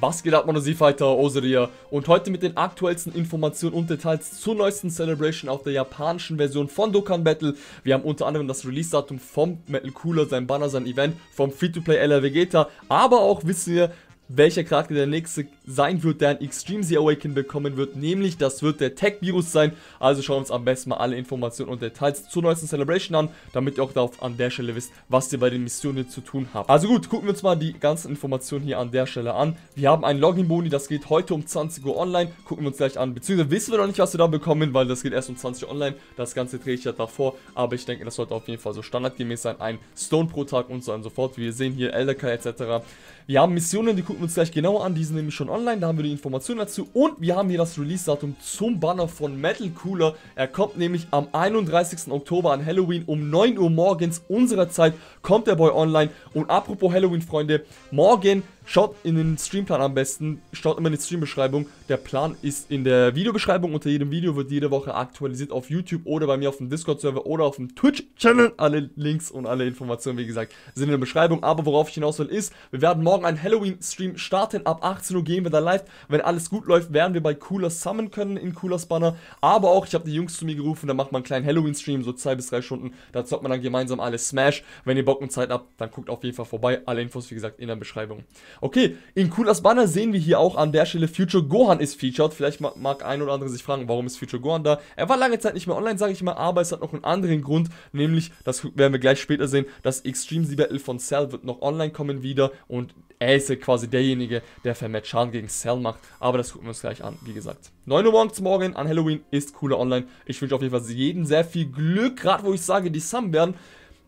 Was geht ab, Mono Z-Fighter, Oseria und heute mit den aktuellsten Informationen und Details zur neuesten Celebration auf der japanischen Version von Dokkan Battle. Wir haben unter anderem das Release-Datum vom Metal Cooler, sein Banner, sein Event, vom Free-to-Play LR Vegeta, aber auch wissen wir, welcher Charakter der nächste sein wird, der ein Extreme The Awaken bekommen wird. Nämlich, das wird der Tech-Virus sein. Also schauen wir uns am besten mal alle Informationen und Details zur neuesten Celebration an, damit ihr auch darauf an der Stelle wisst, was ihr bei den Missionen zu tun habt. Also gut, gucken wir uns mal die ganzen Informationen hier an der Stelle an. Wir haben einen Login-Boni, das geht heute um 20 Uhr online. Gucken wir uns gleich an, beziehungsweise wissen wir noch nicht, was wir da bekommen, weil das geht erst um 20 Uhr online. Das Ganze drehe ich ja davor, aber ich denke, das sollte auf jeden Fall so standardgemäß sein. Ein Stone pro Tag und so und so fort. Wie wir sehen hier, LDK etc. Wir haben Missionen, die gucken gucken wir uns gleich genauer an. Die sind nämlich schon online, da haben wir die Informationen dazu. Und wir haben hier das Release-Datum zum Banner von Metal Cooler. Er kommt nämlich am 31. Oktober an Halloween um 9 Uhr morgens unserer Zeit kommt der Boy online. Und apropos Halloween, Freunde, morgen Schaut in den Streamplan am besten, schaut immer in die Streambeschreibung. Der Plan ist in der Videobeschreibung. Unter jedem Video wird jede Woche aktualisiert auf YouTube oder bei mir auf dem Discord-Server oder auf dem Twitch-Channel. Alle Links und alle Informationen, wie gesagt, sind in der Beschreibung. Aber worauf ich hinaus will, ist, wir werden morgen einen Halloween-Stream starten. Ab 18 Uhr gehen wir da live. Wenn alles gut läuft, werden wir bei Cooler summen können in Coolers Banner. Aber auch, ich habe die Jungs zu mir gerufen, da macht man einen kleinen Halloween-Stream, so zwei bis drei Stunden. Da zockt man dann gemeinsam alles Smash. Wenn ihr Bock und Zeit habt, dann guckt auf jeden Fall vorbei. Alle Infos, wie gesagt, in der Beschreibung. Okay, in Kulas Banner sehen wir hier auch an der Stelle Future Gohan ist featured. Vielleicht mag ein oder andere sich fragen, warum ist Future Gohan da? Er war lange Zeit nicht mehr online, sage ich mal, aber es hat noch einen anderen Grund, nämlich, das werden wir gleich später sehen, das Extreme Z Battle von Cell wird noch online kommen wieder und er ist ja quasi derjenige, der Vermehrt gegen Cell macht, aber das gucken wir uns gleich an, wie gesagt. 9 Uhr morgens morgen an Halloween ist Cooler online. Ich wünsche auf jeden Fall jedem sehr viel Glück, gerade wo ich sage, die Sum werden.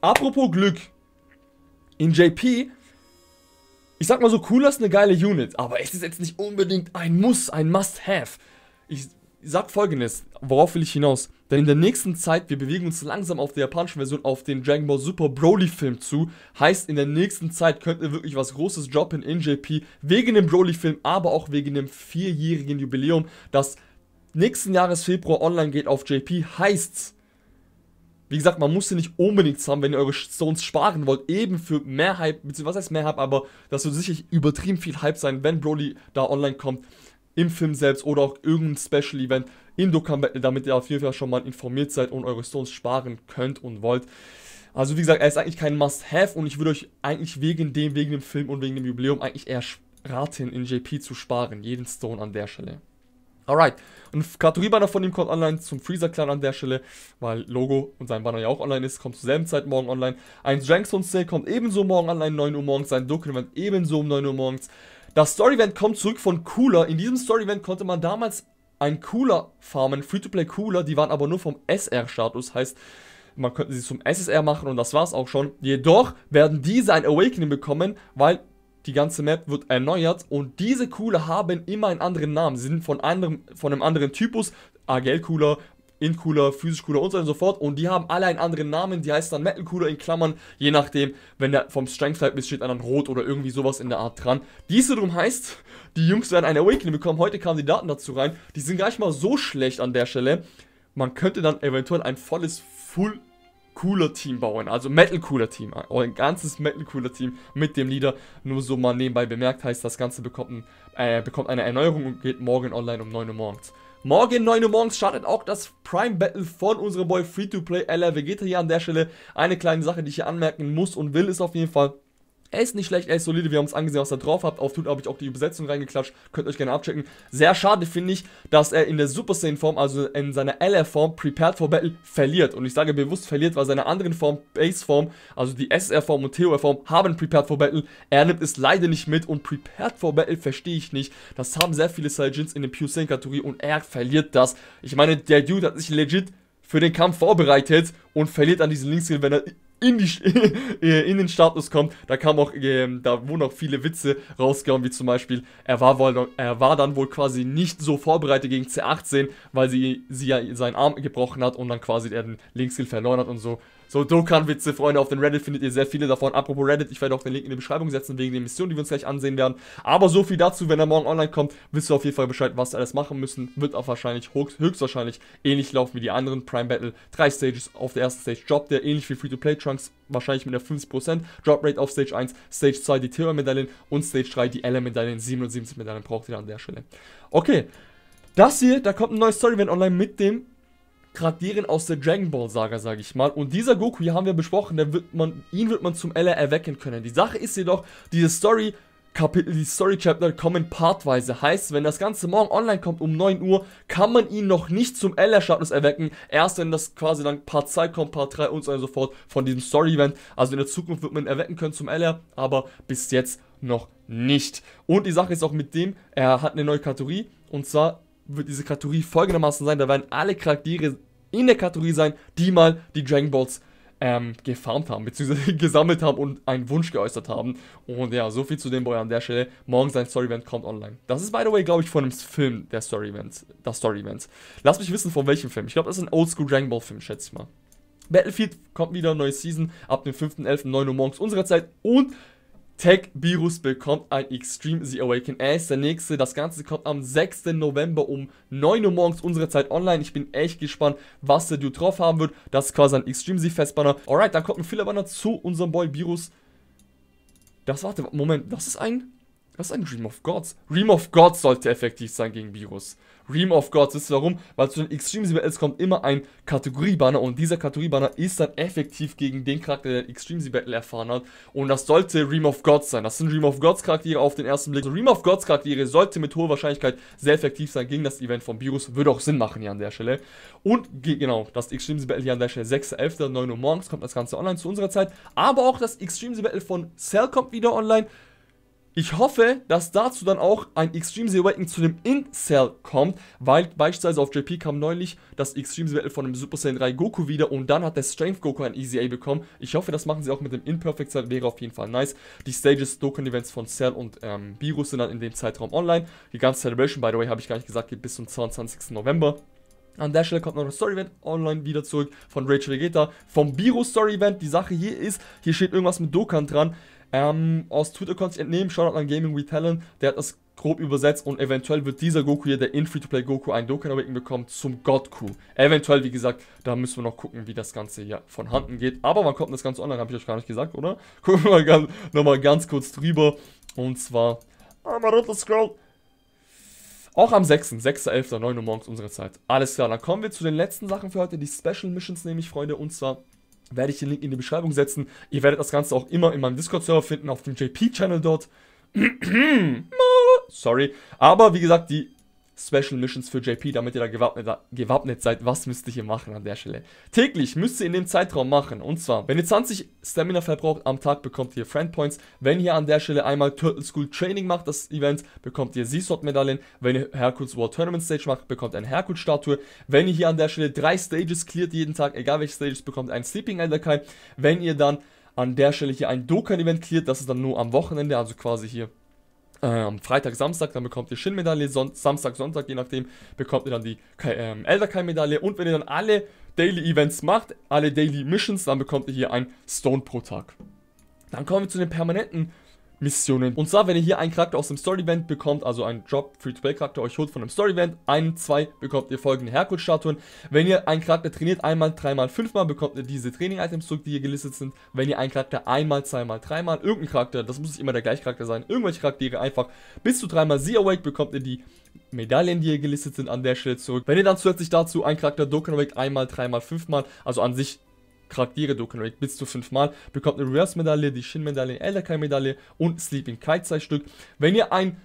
Apropos Glück, in JP ich sag mal so, Cooler ist eine geile Unit, aber es ist jetzt nicht unbedingt ein Muss, ein Must-Have. Ich sag folgendes, worauf will ich hinaus? Denn in der nächsten Zeit, wir bewegen uns langsam auf der japanischen Version auf den Dragon Ball Super Broly Film zu. Heißt, in der nächsten Zeit könnt ihr wirklich was Großes droppen in JP, wegen dem Broly Film, aber auch wegen dem vierjährigen Jubiläum, das nächsten Jahres Februar online geht auf JP. Heißt's, wie gesagt, man muss sie nicht unbedingt haben, wenn ihr eure Stones sparen wollt. Eben für mehr Hype, beziehungsweise was heißt mehr Hype, aber das wird sicherlich übertrieben viel Hype sein, wenn Broly da online kommt. Im Film selbst oder auch irgendein Special Event in Dokkan Battle, damit ihr auf jeden Fall schon mal informiert seid und eure Stones sparen könnt und wollt. Also wie gesagt, er ist eigentlich kein Must-Have und ich würde euch eigentlich wegen dem, wegen dem Film und wegen dem Jubiläum eigentlich eher raten, in JP zu sparen. Jeden Stone an der Stelle. Alright. Und Kategorie-Banner von ihm kommt online zum Freezer-Clan an der Stelle, weil Logo und sein Banner ja auch online ist, kommt zur selben Zeit morgen online. Ein Dragonstone Sale kommt ebenso morgen online, 9 Uhr morgens. Ein Doku-Event ebenso um 9 Uhr morgens. Das Story-Event kommt zurück von Cooler. In diesem Story-Event konnte man damals ein Cooler farmen, Free-to-Play Cooler, die waren aber nur vom SR-Status, heißt, man könnte sie zum SSR machen und das war's auch schon. Jedoch werden diese ein Awakening bekommen, weil die ganze Map wird erneuert und diese Cooler haben immer einen anderen Namen. Sie sind von, anderem, von einem anderen Typus, AGL-Cooler, In-Cooler, Physisch-Cooler und so weiter und so fort. Und die haben alle einen anderen Namen, die heißt dann Metal-Cooler in Klammern, je nachdem, wenn der vom Strength-Type ist, steht dann Rot oder irgendwie sowas in der Art dran. Diese drum heißt, die Jungs werden ein Awakening bekommen. Heute kamen die Daten dazu rein. Die sind gar nicht mal so schlecht an der Stelle. Man könnte dann eventuell ein volles Full cooler Team bauen. Also Metal cooler Team. Ein ganzes Metal cooler Team mit dem Leader. Nur so mal nebenbei bemerkt heißt, das Ganze bekommt, ein, äh, bekommt eine Erneuerung und geht morgen online um 9 Uhr morgens. Morgen 9 Uhr morgens startet auch das Prime Battle von unserem Boy Free-to-Play LR Vegeta hier an der Stelle. Eine kleine Sache, die ich hier anmerken muss und will, ist auf jeden Fall, er ist nicht schlecht, er ist solide, wir haben es angesehen, was er drauf hat. Auf Tut habe ich auch die Übersetzung reingeklatscht, könnt euch gerne abchecken. Sehr schade finde ich, dass er in der Super Saiyan Form, also in seiner LR-Form, Prepared for Battle, verliert. Und ich sage bewusst verliert, weil seine anderen Form, Base-Form, also die SR-Form und TOR-Form, haben Prepared for Battle. Er nimmt es leider nicht mit und Prepared for Battle verstehe ich nicht. Das haben sehr viele Saiyans in der Pure Saiyan-Kategorie und er verliert das. Ich meine, der Dude hat sich legit für den Kampf vorbereitet und verliert an diesen Linkskill, wenn er in die, äh, in den Status kommt. Da kam auch, ähm, da wurden auch viele Witze rausgehauen, wie zum Beispiel, er war, wohl, er war dann wohl quasi nicht so vorbereitet gegen C18, weil sie, sie ja seinen Arm gebrochen hat und dann quasi er den Linkskill verloren hat und so. So Dokan-Witze, Freunde, auf den Reddit findet ihr sehr viele davon. Apropos Reddit, ich werde auch den Link in die Beschreibung setzen wegen der Mission, die wir uns gleich ansehen werden. Aber so viel dazu, wenn er morgen online kommt, wisst ihr auf jeden Fall Bescheid, was wir alles machen müssen. Wird auch wahrscheinlich, höchstwahrscheinlich ähnlich laufen wie die anderen Prime Battle. Drei Stages auf der ersten Stage droppt der, ähnlich wie Free-to-Play Trunks, wahrscheinlich mit der 50% Drop Rate auf Stage 1, Stage 2 die Terror-Medaillen und Stage 3 die lm medaillen 77 Medaillen braucht ihr an der Stelle. Okay, das hier, da kommt ein neues Story-Event online mit dem Charakteren aus der Dragon Ball Saga, sage ich mal. Und dieser Goku, hier haben wir besprochen, wird man, ihn wird man zum LR erwecken können. Die Sache ist jedoch, diese Story Kapitel, die Story Chapter kommen partweise. Heißt, wenn das Ganze morgen online kommt um 9 Uhr, kann man ihn noch nicht zum LR-Status erwecken. Erst wenn das quasi dann Part 2 kommt, Part 3 und so weiter und so fort von diesem Story-Event. Also in der Zukunft wird man ihn erwecken können zum LR, aber bis jetzt noch nicht. Und die Sache ist auch mit dem, er hat eine neue Kategorie und zwar wird diese Kategorie folgendermaßen sein. Da werden alle Charaktere in der Kategorie sein, die mal die Dragon Balls ähm, gefarmt haben, beziehungsweise gesammelt haben und einen Wunsch geäußert haben. Und ja, so viel zu dem Boy an der Stelle. Morgen sein Story-Event kommt online. Das ist, by the way, glaube ich, von einem Film, der Story-Event. Das Story-Event. Lass mich wissen, von welchem Film. Ich glaube, das ist ein Oldschool Dragon Ball-Film, schätze ich mal. Battlefield kommt wieder, neue Season, ab dem 5.11. 9 Uhr morgens unserer Zeit und Tech Virus bekommt ein Extreme The Awaken. Er ist der nächste. Das Ganze kommt am 6. November um 9 Uhr morgens unsere Zeit online. Ich bin echt gespannt, was der Dude drauf haben wird. Das ist quasi ein Extreme The Festbanner. Alright, dann kommt ein Filler Banner zu unserem Boy Virus. Das, warte, Moment, das ist ein was ist ein Ream of Gods? Ream of Gods sollte effektiv sein gegen Virus. Ream of Gods, wisst ihr warum? Weil zu den Extreme 7 Battles kommt immer ein Kategorie-Banner und dieser Kategorie-Banner ist dann effektiv gegen den Charakter, der den Extreme 7 Battle erfahren hat. Und das sollte Ream of Gods sein. Das sind Ream of Gods Charaktere auf den ersten Blick. Also Ream of Gods Charaktere sollte mit hoher Wahrscheinlichkeit sehr effektiv sein gegen das Event von Virus. Würde auch Sinn machen hier an der Stelle. Und genau, das Extreme 7 Battle hier an der Stelle 6.11. 9 Uhr morgens kommt das Ganze online zu unserer Zeit. Aber auch das Extreme 7 Battle von Cell kommt wieder online. Ich hoffe, dass dazu dann auch ein Extreme Zero Awakening zu dem Incel kommt, weil beispielsweise auf JP kam neulich das Extreme Zero Rating von dem Super Saiyan 3 Goku wieder und dann hat der Strength Goku ein Easy A bekommen. Ich hoffe, das machen sie auch mit dem Imperfect Cell, wäre auf jeden Fall nice. Die Stages, Dokkan Events von Cell und ähm, Virus sind dann in dem Zeitraum online. Die ganze Celebration, by the way, habe ich gar nicht gesagt, geht bis zum 22. November. An der Stelle kommt noch ein Story-Event online wieder zurück von Rachel Vegeta. Vom Virus Story-Event, die Sache hier ist, hier steht irgendwas mit Dokkan dran. Ähm, aus Twitter konnte ich entnehmen, Shoutout an Gaming with Talent, der hat das grob übersetzt und eventuell wird dieser Goku hier, der in Free-to-Play Goku, ein Doken Awakening bekommen zum Godku. Eventuell, wie gesagt, da müssen wir noch gucken, wie das Ganze hier von Handen geht. Aber wann kommt das Ganze online, habe ich euch gar nicht gesagt, oder? Gucken wir mal ganz, nochmal ganz kurz drüber und zwar... Oh, mein Scroll! Auch am 6., 6.11., 9 Uhr morgens unsere Zeit. Alles klar, dann kommen wir zu den letzten Sachen für heute, die Special Missions nämlich, Freunde, und zwar werde ich den Link in die Beschreibung setzen. Ihr werdet das Ganze auch immer in meinem Discord-Server finden, auf dem JP-Channel dort. Sorry. Aber wie gesagt, die Special Missions für JP, damit ihr da gewappnet, gewappnet seid. Was müsst ihr hier machen an der Stelle? Täglich müsst ihr in dem Zeitraum machen. Und zwar, wenn ihr 20 Stamina verbraucht am Tag, bekommt ihr Friend Points. Wenn ihr an der Stelle einmal Turtle School Training macht, das Event, bekommt ihr Seasword Medaillen. Wenn ihr Herkules World Tournament Stage macht, bekommt ihr eine Herkules Statue. Wenn ihr hier an der Stelle drei Stages cleart jeden Tag, egal welche Stages, bekommt ihr einen Sleeping Elder Kai. Wenn ihr dann an der Stelle hier ein Dokan Event cleart, das ist dann nur am Wochenende, also quasi hier ähm, Freitag, Samstag, dann bekommt ihr Shin-Medaille, Son Samstag, Sonntag, je nachdem, bekommt ihr dann die ähm, Elderkai-Medaille und wenn ihr dann alle Daily Events macht, alle Daily Missions, dann bekommt ihr hier ein Stone pro Tag. Dann kommen wir zu den permanenten Missionen. Und zwar, wenn ihr hier einen Charakter aus dem Story-Event bekommt, also einen Job, Free-to-Play-Charakter euch holt von einem Story-Event, ein, zwei, bekommt ihr folgende Herkunftsstatuen. Wenn ihr einen Charakter trainiert, einmal, dreimal, fünfmal, bekommt ihr diese Training-Items zurück, die hier gelistet sind. Wenn ihr einen Charakter einmal, zweimal, dreimal, irgendein Charakter, das muss nicht immer der gleiche Charakter sein, irgendwelche Charaktere einfach bis zu dreimal See Awake bekommt ihr die Medaillen, die hier gelistet sind, an der Stelle zurück. Wenn ihr dann zusätzlich dazu einen Charakter Doken Awake einmal, dreimal, fünfmal, also an sich Charaktere Dokenrate bis zu 5 Mal, bekommt eine Reverse-Medaille, die Shin-Medaille, LK-Medaille und Sleeping Kai-Zeitstück. Wenn ihr ein,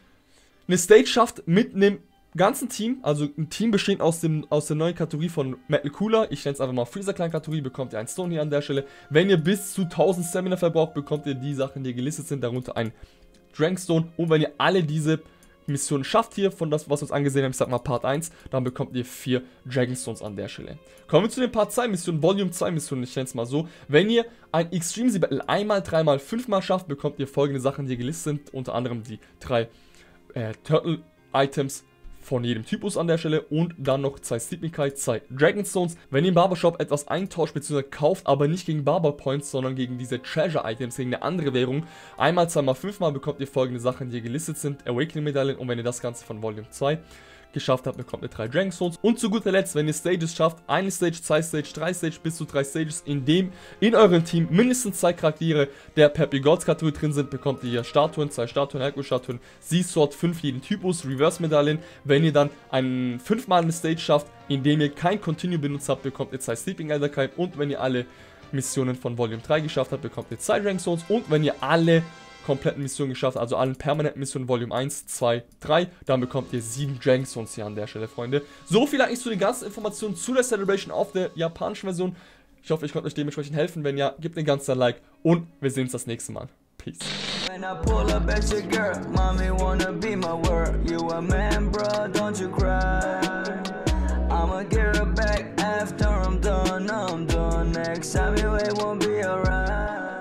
eine Stage schafft mit einem ganzen Team, also ein Team bestehend aus, dem, aus der neuen Kategorie von Metal Cooler, ich nenne es einfach mal Freezer Clan Kategorie, bekommt ihr einen Stone hier an der Stelle. Wenn ihr bis zu 1000 Stamina verbraucht, bekommt ihr die Sachen, die gelistet sind, darunter ein Drankstone und wenn ihr alle diese Mission schafft hier von das, was wir uns angesehen haben, ich sag mal Part 1, dann bekommt ihr vier Dragonstones an der Stelle. Kommen wir zu den Part 2 Missionen, Volume 2 Missionen, ich nenne es mal so. Wenn ihr ein Extreme Sea Battle einmal, dreimal, fünfmal schafft, bekommt ihr folgende Sachen, die gelistet sind, unter anderem die drei äh, Turtle Items, von jedem Typus an der Stelle und dann noch zwei Siebigkeit, zwei Dragonstones. Wenn ihr im Barbershop etwas eintauscht bzw. kauft, aber nicht gegen Barber Points, sondern gegen diese Treasure Items, gegen eine andere Währung, einmal, zweimal, fünfmal bekommt ihr folgende Sachen, die hier gelistet sind, Awakening Medaillen und wenn ihr das Ganze von Volume 2 geschafft habt, bekommt ihr drei Dragon Stones. Und zu guter Letzt, wenn ihr Stages schafft, eine Stage, zwei Stage, drei Stage, bis zu drei Stages, in dem in eurem Team mindestens zwei Charaktere der Peppy Gods Kategorie drin sind, bekommt ihr Statuen, zwei Statuen, Herkules-Statuen, Sea-Sword, fünf jeden Typus, Reverse-Medaillen. Wenn ihr dann ein fünfmal eine Stage schafft, indem ihr kein Continue benutzt habt, bekommt ihr zwei Sleeping Elder Kai und wenn ihr alle Missionen von Volume 3 geschafft habt, bekommt ihr zwei Dragon Stones. und wenn ihr alle kompletten Missionen geschafft, also allen permanenten Missionen Volume 1, 2, 3. Dann bekommt ihr 7 Jenkins hier an der Stelle, Freunde. So viel eigentlich zu den ganzen Informationen zu der Celebration auf der japanischen Version. Ich hoffe, ich konnte euch dementsprechend helfen. Wenn ja, gebt den ganzen Like und wir sehen uns das nächste Mal. Peace. When I pull up at your girl, mommy wanna be my word. You a man, bruh, don't you cry. I'ma get her back after I'm done, I'm done. Next time you ain't won't be alright.